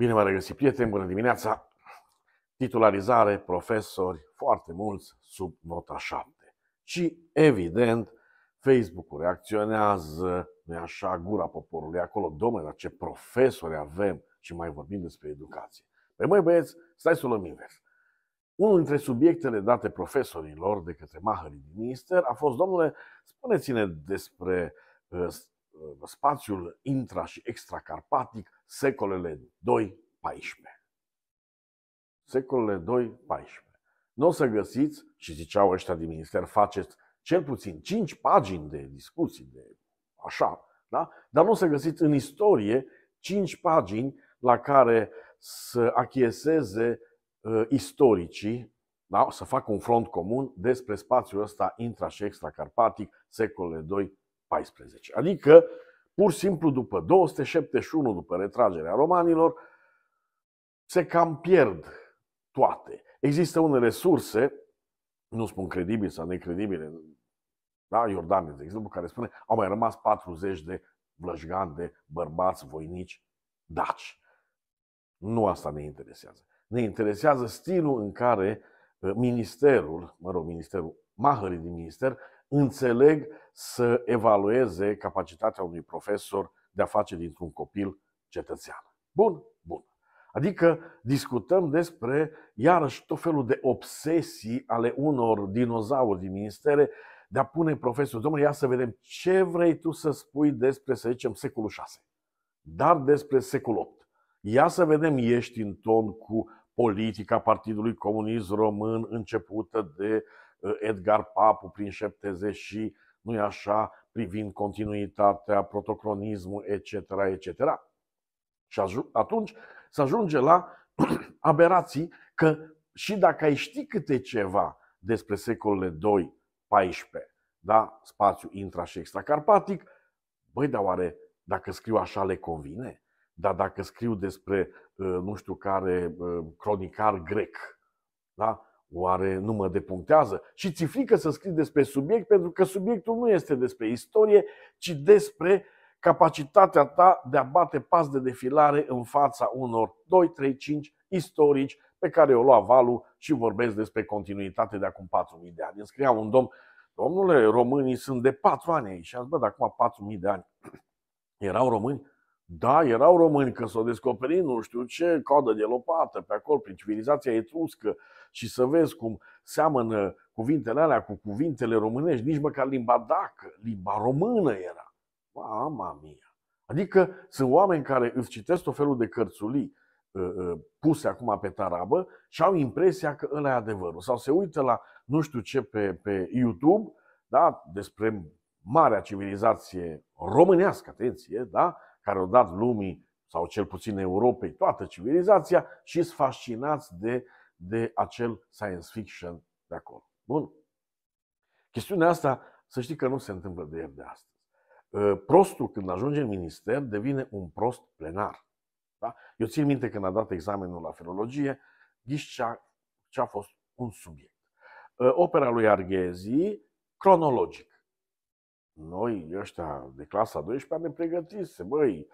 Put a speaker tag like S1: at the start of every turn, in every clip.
S1: Bine v-am regăsit, prieteni, bună dimineața! Titularizare, profesori, foarte mulți, sub nota 7. Și, evident, Facebook-ul reacționează, nu așa, gura poporului acolo. Domnule, dar ce profesori avem și mai vorbim despre educație. Pe păi, mai băieți, stai să luăm invers. Unul dintre subiectele date profesorilor de către Mahări din minister a fost, domnule, spuneți-ne despre uh, uh, spațiul intra- și extracarpatic, secolele 2-14. Secolele 2-14. Nu o să găsiți, și ziceau ăștia din minister, faceți cel puțin 5 pagini de discuții, de așa, da? dar nu o să găsiți în istorie 5 pagini la care să achieseze uh, istoricii, da? să facă un front comun despre spațiul ăsta intra- și extracarpatic, secolele 2-14. Adică pur și simplu după 271, după retragerea romanilor, se cam pierd toate. Există unele surse, nu spun credibile sau necredibile, da? Iordane, de exemplu, care spune au mai rămas 40 de vlășgani, de bărbați, voinici, daci. Nu asta ne interesează. Ne interesează stilul în care eh, ministerul, mă rog, ministerul, mahării din minister, înțeleg să evalueze capacitatea unui profesor de a face dintr-un copil cetățean. Bun, bun. Adică discutăm despre, iarăși, tot felul de obsesii ale unor dinozauri din ministere de a pune profesorul, domnule, ia să vedem ce vrei tu să spui despre, să zicem, secolul 6, dar despre secolul 8. Ia să vedem, ești în ton cu politica Partidului Comunist Român începută de uh, Edgar Papu prin 70 și nu e așa, privind continuitatea, protocronismul, etc., etc. Și atunci se ajunge la aberații că și dacă ai ști câte ceva despre secolele 2, 14, da? spațiu intra și extracarpatic, băi, dar oare dacă scriu așa le convine? Dar dacă scriu despre uh, nu știu care uh, cronicar grec, da? Oare nu mă depunctează? Și ți frică să scrii despre subiect pentru că subiectul nu este despre istorie, ci despre capacitatea ta de a bate pas de defilare în fața unor 2, 3, 5 istorici pe care o lua valul și vorbesc despre continuitate de acum 4.000 de ani. Îmi scria un domn, domnule, românii sunt de 4 ani aici. Și am zis, bă, de acum 4.000 de ani erau români? Da, erau români că s-au descoperit nu știu ce codă de lopată pe acolo, prin civilizația etruscă și să vezi cum seamănă cuvintele alea cu cuvintele românești, nici măcar limba dacă, limba română era. Mama mia! Adică sunt oameni care îți citesc tot felul de cărțulii uh, uh, puse acum pe tarabă și au impresia că ăla e adevărul. Sau se uită la nu știu ce pe, pe YouTube, da, despre marea civilizație românească, atenție, da, care au dat lumii, sau cel puțin Europei, toată civilizația și sunt fascinați de, de acel science fiction de acolo. Bun. Chestiunea asta, să știi că nu se întâmplă de ieri de astăzi. Ă, prostul, când ajunge în minister, devine un prost plenar. Da? Eu țin minte când a dat examenul la filologie, ghiși ce a, ce a fost un subiect. Ă, opera lui Arghezi, cronologic noi ăștia de clasa 12 ne pregătise, băi,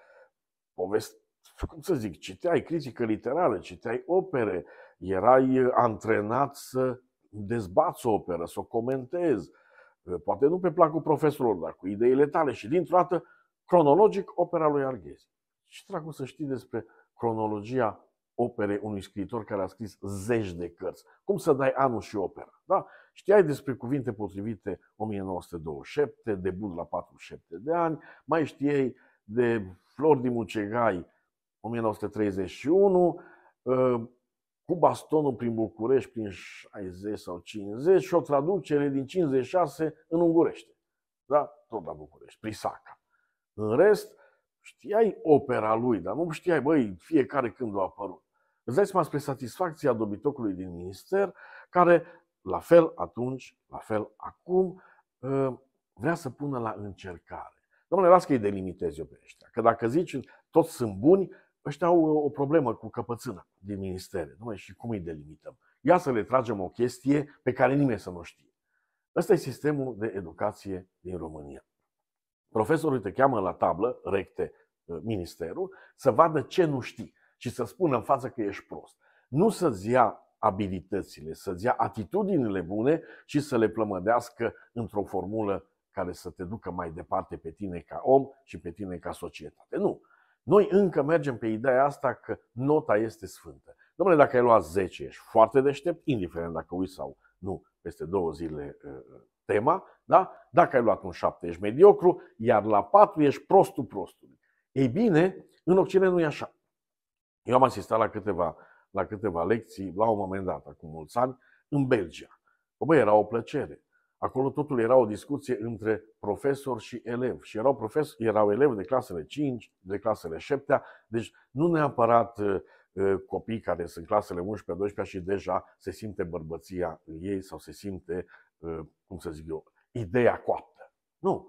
S1: povesti, cum să zic, citeai critică literară, citeai opere, erai uh, antrenat să dezbați o operă, să o comentezi, uh, poate nu pe placul profesorului, dar cu ideile tale și dintr-o dată, cronologic, opera lui Arghezi. Și dracu să știi despre cronologia opere unui scriitor care a scris zeci de cărți. Cum să dai anul și opera? Da? Știai despre cuvinte potrivite 1927, debut la 47 de ani, mai știai de Flori din Mucegai 1931, uh, cu bastonul prin București prin 60 sau 50 și o traducere din 56 în ungurește. Da? Tot la București, Prisaca. În rest, știai opera lui, dar nu știai, băi, fiecare când a apărut. Îți dai seama spre satisfacția dobitocului din minister, care la fel atunci, la fel acum, ă, vrea să pună la încercare. Domnule, las că îi delimitez eu pe ăștia. Că dacă zici toți sunt buni, ăștia au o problemă cu căpățâna din ministere. Domnule, și cum îi delimităm? Ia să le tragem o chestie pe care nimeni să nu știe. Ăsta e sistemul de educație din România. Profesorul te cheamă la tablă, recte ă, ministerul, să vadă ce nu știi și să spună în față că ești prost. Nu să-ți ia abilitățile, să-ți ia atitudinile bune și să le plămădească într-o formulă care să te ducă mai departe pe tine ca om și pe tine ca societate. Nu. Noi încă mergem pe ideea asta că nota este sfântă. Domnule, dacă ai luat 10, ești foarte deștept, indiferent dacă uiți sau nu peste două zile ă, tema, da? Dacă ai luat un 7, ești mediocru, iar la 4 ești prostul prostului. Ei bine, în Occident nu e așa. Eu am asistat la câteva, la câteva lecții, la un moment dat, acum mulți ani, în Belgia. Bă, era o plăcere. Acolo totul era o discuție între profesor și elev. Și erau, profesor, erau elevi de clasele 5, de clasele 7, deci nu neapărat ă, ă, copii care sunt clasele 11-12 și deja se simte bărbăția ei sau se simte, ă, cum să zic eu, ideea coaptă. Nu.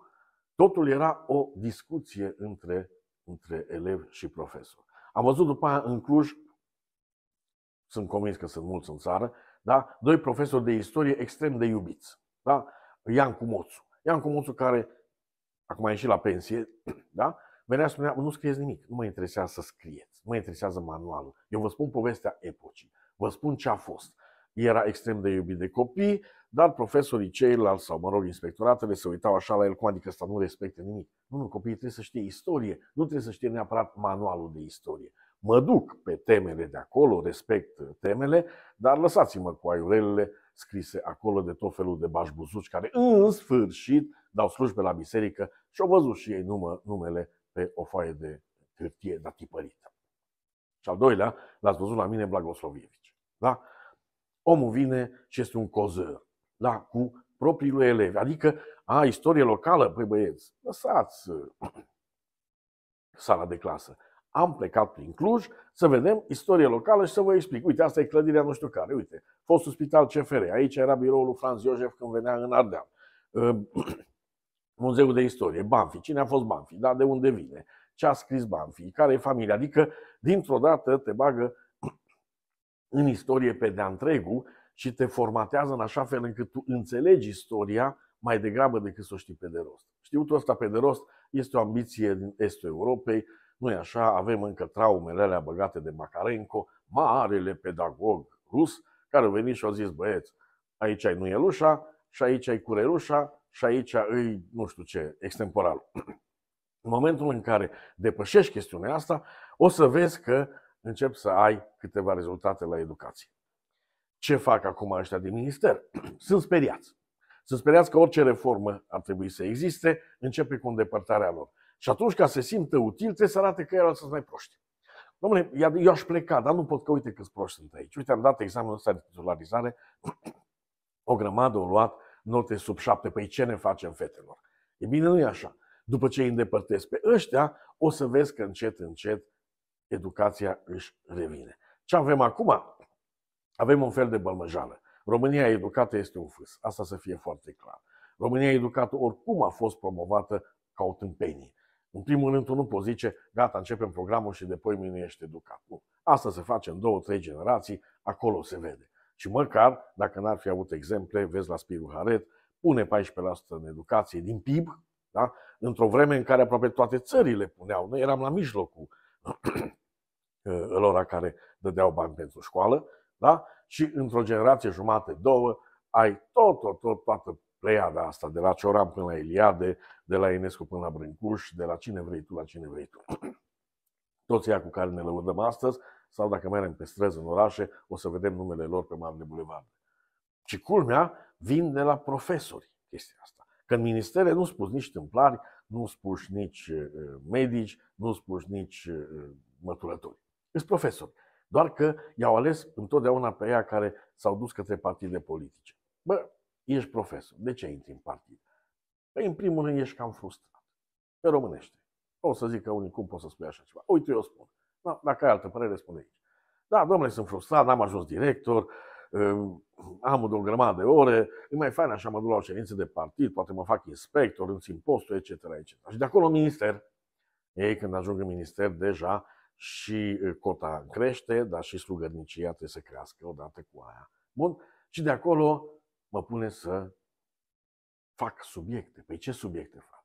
S1: Totul era o discuție între, între elev și profesor. Am văzut după aia în Cluj, sunt convins că sunt mulți în țară, da? doi profesori de istorie extrem de iubiți. Da? Ian Cumoțu. Ian Cumoțu care acum a ieșit la pensie, da? venea și spunea, nu scrieți nimic, nu mă interesează să scrieți, mă interesează manualul. Eu vă spun povestea epocii, vă spun ce a fost. Era extrem de iubit de copii, dar profesorii ceilalți, sau mă rog, inspectoratele, se uitau așa la el, cum adică asta nu respectă nimic. Nu, nu, copiii trebuie să știe istorie, nu trebuie să știe neapărat manualul de istorie. Mă duc pe temele de acolo, respect temele, dar lăsați-mă cu aiurelele scrise acolo de tot felul de bașbuzuci care în sfârșit dau slujbe la biserică și au văzut și ei numă, numele pe o foaie de hârtie, dar tipărită. Și al doilea, l-ați văzut la mine, Blagoslovievici. Da? omul vine și este un cozăr, da, cu propriile elevi. Adică, a, istorie locală, păi băieți, lăsați sala de clasă. Am plecat prin Cluj să vedem istorie locală și să vă explic. Uite, asta e clădirea nu știu care, uite, fost spital CFR, aici era biroul lui Franz Iosef când venea în Ardeal. Ă, Muzeul de istorie, Banfi, cine a fost Banfi, da, de unde vine, ce a scris Banfi, care e familia, adică dintr-o dată te bagă în istorie pe de-a întregul și te formatează în așa fel încât tu înțelegi istoria mai degrabă decât să o știi pe de rost. Știutul ăsta pe de rost este o ambiție din estul Europei, nu e așa, avem încă traumele alea băgate de Macarenco, marele pedagog rus, care a venit și a zis, băieți, aici ai lușa, și aici ai curelușa și aici îi, nu știu ce, extemporal. În momentul în care depășești chestiunea asta, o să vezi că încep să ai câteva rezultate la educație. Ce fac acum ăștia din minister? Sunt speriați. Sunt speriați că orice reformă ar trebui să existe, începe cu îndepărtarea lor. Și atunci, ca să se simtă util, trebuie să arate că erau să mai proști. Domnule, eu aș pleca, dar nu pot că uite câți proști sunt aici. Uite, am dat examenul ăsta de titularizare, o grămadă, o luat note sub șapte. Păi ce ne facem fetelor? E bine, nu e așa. După ce îi îndepărtesc pe ăștia, o să vezi că încet, încet educația își revine. Ce avem acum? Avem un fel de bălmăjală. România educată este un fâs. Asta să fie foarte clar. România educată oricum a fost promovată ca o tâmpenie. În primul rând, tu nu poți zice, gata, începem programul și de poi mâine ești educat. Nu. Asta se face în două, trei generații, acolo se vede. Și măcar, dacă n-ar fi avut exemple, vezi la Spiru Haret, pune 14% în educație din PIB, da? într-o vreme în care aproape toate țările puneau. Noi eram la mijlocul lor care dădeau bani pentru școală, da? și într-o generație jumate, două, ai tot, tot, tot, toată pleiada asta, de la Cioran până la Iliade, de la Enescu până la Brâncuș, de la cine vrei tu, la cine vrei tu. Toți ea cu care ne lăudăm astăzi, sau dacă mergem pe străzi în orașe, o să vedem numele lor pe de bulevard. Și culmea, vin de la profesori chestia asta. Că în ministere nu spus nici tâmplari, nu-ți nici medici, nu-ți nici măturători. Sunt profesori, doar că i-au ales întotdeauna pe ea care s-au dus către partide politice. Bă, ești profesor, de ce intri în partid? Păi, în primul rând, ești cam frustrat. Pe românește. O să zic că unii, cum poți să spui așa ceva? Uite, eu spun. Da, dacă ai altă părere, spune aici. Da, domnule, sunt frustrat, n-am ajuns director, Ehm, am o grămadă de ore, e mai fain așa, mă duc la o ședință de partid, poate mă fac inspector, îmi țin postul, etc. etc. Și de acolo minister, ei când ajung în minister deja și cota crește, dar și slugărnicia trebuie să crească odată cu aia. Bun, și de acolo mă pune să fac subiecte. Păi ce subiecte fac?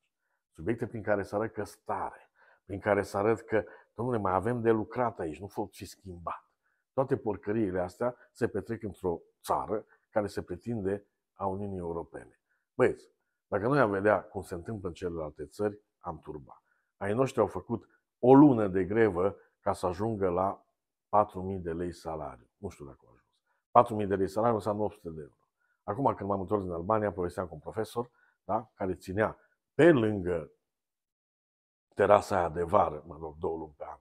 S1: Subiecte prin care să arăt că stare, prin care să arăt că, domnule, mai avem de lucrat aici, nu fi schimbat. Toate porcăriile astea se petrec într-o țară care se pretinde a Uniunii Europene. Băieți, dacă noi am vedea cum se întâmplă în celelalte țări, am turba. Ai noștri au făcut o lună de grevă ca să ajungă la 4.000 de lei salariu. Nu știu dacă au ajuns. 4.000 de lei salariu înseamnă 800 de euro. Acum când m-am întors din Albania, povesteam cu un profesor da, care ținea pe lângă terasa aia de vară, mă rog, două luni pe an,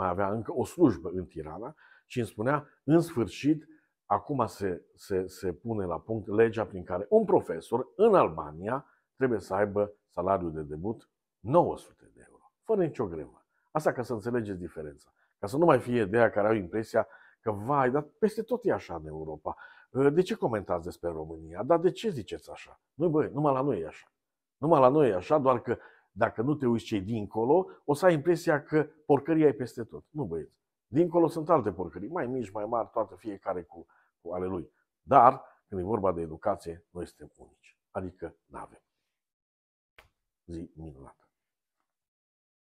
S1: mai avea încă o slujbă în Tirana și îmi spunea, în sfârșit, acum se, se, se pune la punct legea prin care un profesor în Albania trebuie să aibă salariul de debut 900 de euro, fără nicio grevă. Asta ca să înțelegeți diferența. Ca să nu mai fie ideea care au impresia că, vai, dar peste tot e așa în Europa. Ă, de ce comentați despre România? Dar de ce ziceți așa? Nu, băi, numai la noi e așa. Numai la noi e așa, doar că dacă nu te uiți cei dincolo, o să ai impresia că porcăria e peste tot. Nu, băieți. Dincolo sunt alte porcării, mai mici, mai mari, toată fiecare cu, cu ale lui. Dar, când e vorba de educație, noi suntem unici. Adică nu avem. Zi minunată.